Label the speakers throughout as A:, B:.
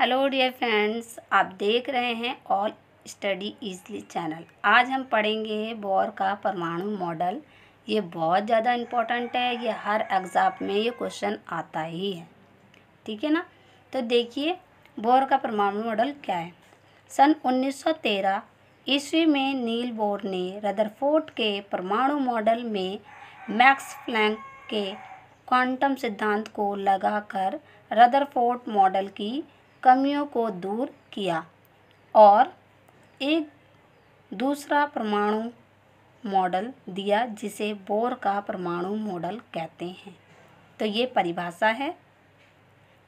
A: hello dear friends आप देख रहे हैं ऑल स्टडी ईजली चैनल आज हम पढ़ेंगे बोर का परमाणु मॉडल ये बहुत ज़्यादा इम्पोर्टेंट है ये हर एग्ज़ाम में ये क्वेश्चन आता ही है ठीक है ना तो देखिए बोर का परमाणु मॉडल क्या है सन 1913 ईस्वी में नील बोर ने रदरफोर्ड के परमाणु मॉडल में मैक्स फ्लैंक के क्वांटम सिद्धांत को लगाकर रदरफोर्ड मॉडल की कमियों को दूर किया और एक दूसरा परमाणु मॉडल दिया जिसे बोर का परमाणु मॉडल कहते हैं तो ये परिभाषा है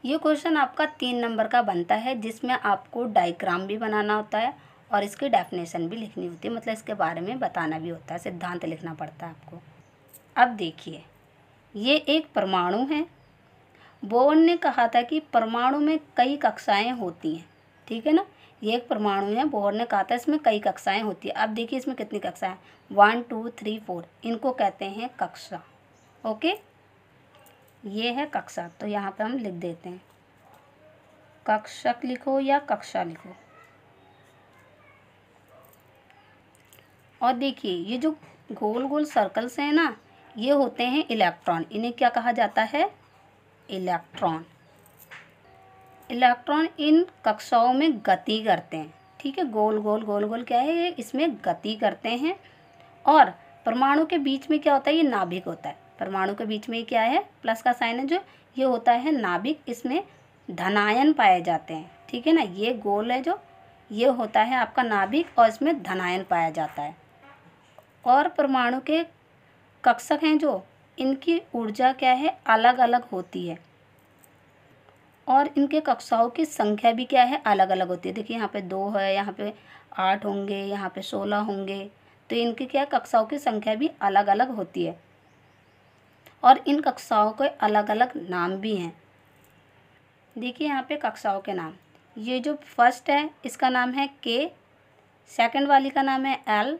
A: ये क्वेश्चन आपका तीन नंबर का बनता है जिसमें आपको डायग्राम भी बनाना होता है और इसकी डेफिनेशन भी लिखनी होती है मतलब इसके बारे में बताना भी होता है सिद्धांत लिखना पड़ता है आपको अब देखिए ये एक परमाणु है बोवन ने कहा था कि परमाणु में कई कक्षाएं होती हैं ठीक है ना ये एक परमाणु है बोहर ने कहा था इसमें कई कक्षाएं होती है अब देखिए इसमें कितनी कक्षाएं वन टू थ्री फोर इनको कहते हैं कक्षा ओके ये है कक्षा तो यहाँ पर हम लिख देते हैं कक्षक लिखो या कक्षा लिखो और देखिए ये जो गोल गोल सर्कल्स हैं ना ये होते हैं इलेक्ट्रॉन इन्हें क्या कहा जाता है इलेक्ट्रॉन इलेक्ट्रॉन इन कक्षाओं में गति करते हैं ठीक है गोल गोल गोल गोल क्या है ये इसमें गति करते हैं और परमाणु के बीच में क्या होता है ये नाभिक होता है परमाणु के बीच में क्या है प्लस का साइन है जो ये होता है नाभिक इसमें धनायन पाए जाते हैं ठीक है ना ये गोल है जो ये होता है आपका नाभिक और इसमें धनायन पाया जाता है और परमाणु के कक्षक हैं जो इनकी ऊर्जा क्या है अलग अलग होती है और इनके कक्षाओं की संख्या भी क्या है अलग अलग होती है देखिए यहाँ पे दो है यहाँ पे आठ होंगे यहाँ पे सोलह होंगे तो इनकी क्या कक्षाओं की संख्या भी अलग अलग होती है और इन कक्षाओं के अलग अलग नाम भी हैं देखिए यहाँ पे कक्षाओं के नाम ये जो फर्स्ट है इसका नाम है के सेकंड वाली का नाम है एल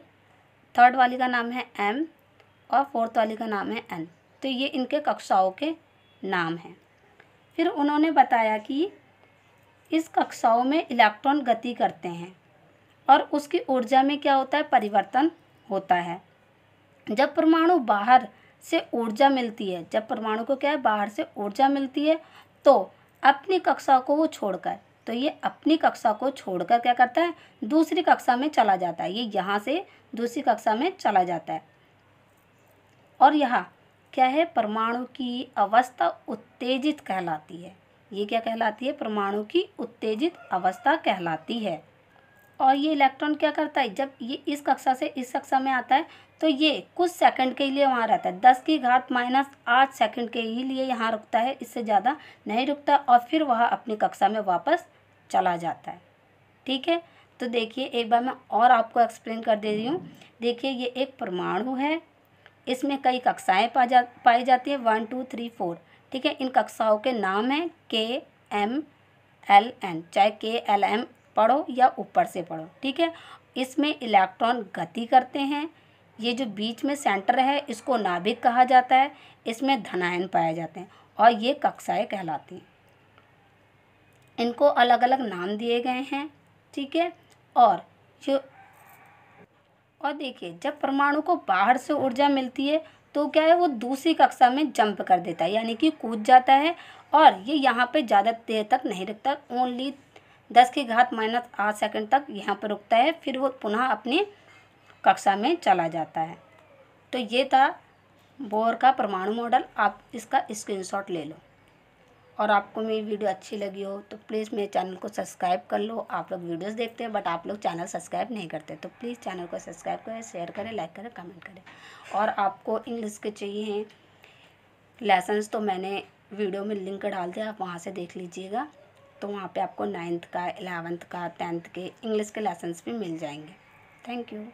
A: थर्ड वाली का नाम है एम और फोर्थ वाली का नाम है एन तो ये इनके कक्षाओं के नाम हैं फिर उन्होंने बताया कि इस कक्षाओं में इलेक्ट्रॉन गति करते हैं और उसकी ऊर्जा में क्या होता है परिवर्तन होता है जब परमाणु बाहर से ऊर्जा मिलती है जब परमाणु को क्या है बाहर से ऊर्जा मिलती है तो अपनी कक्षा को वो छोड़कर तो ये अपनी कक्षा को छोड़कर क्या करता है दूसरी कक्षा में चला जाता है ये यहाँ से दूसरी कक्षा में चला जाता है और यहाँ क्या है परमाणु की अवस्था उत्तेजित कहलाती है ये क्या कहलाती है परमाणु की उत्तेजित अवस्था कहलाती है और ये इलेक्ट्रॉन क्या करता है जब ये इस कक्षा से इस कक्षा में आता है तो ये कुछ सेकंड के लिए वहाँ रहता है दस की घात माइनस आठ सेकंड के ही लिए यहाँ रुकता है इससे ज़्यादा नहीं रुकता और फिर वह अपनी कक्षा में वापस चला जाता है ठीक है तो देखिए एक बार मैं और आपको एक्सप्लेन कर दे रही हूँ देखिए ये एक परमाणु है इसमें कई कक्षाएं पा जा पाई जाती हैं वन टू थ्री फोर ठीक है इन कक्षाओं के नाम हैं के एम एल एन चाहे के एल एम पढ़ो या ऊपर से पढ़ो ठीक है इसमें इलेक्ट्रॉन गति करते हैं ये जो बीच में सेंटर है इसको नाभिक कहा जाता है इसमें धनायन पाए जाते हैं और ये कक्षाएं कहलाती हैं इनको अलग अलग नाम दिए गए हैं ठीक है और जो और देखिए जब परमाणु को बाहर से ऊर्जा मिलती है तो क्या है वो दूसरी कक्षा में जंप कर देता है यानी कि कूद जाता है और ये यहाँ पे ज़्यादा देर तक नहीं रुकता ओनली दस की घात माइनस आठ सेकेंड तक यहाँ पर रुकता है फिर वो पुनः अपनी कक्षा में चला जाता है तो ये था बोर का परमाणु मॉडल आप इसका स्क्रीनशॉट ले लो और आपको मेरी वीडियो अच्छी लगी हो तो प्लीज़ मेरे चैनल को सब्सक्राइब कर लो आप लोग वीडियोस देखते हैं बट आप लोग चैनल सब्सक्राइब नहीं करते तो प्लीज़ चैनल को सब्सक्राइब करें शेयर करें लाइक करें कमेंट करें और आपको इंग्लिश के चाहिए हैं लेसन्स तो मैंने वीडियो में लिंक डाल दिया आप वहाँ से देख लीजिएगा तो वहाँ पर आपको नाइन्थ का एलेवंथ का टेंथ के इंग्लिश के लेसन्स भी मिल जाएंगे थैंक यू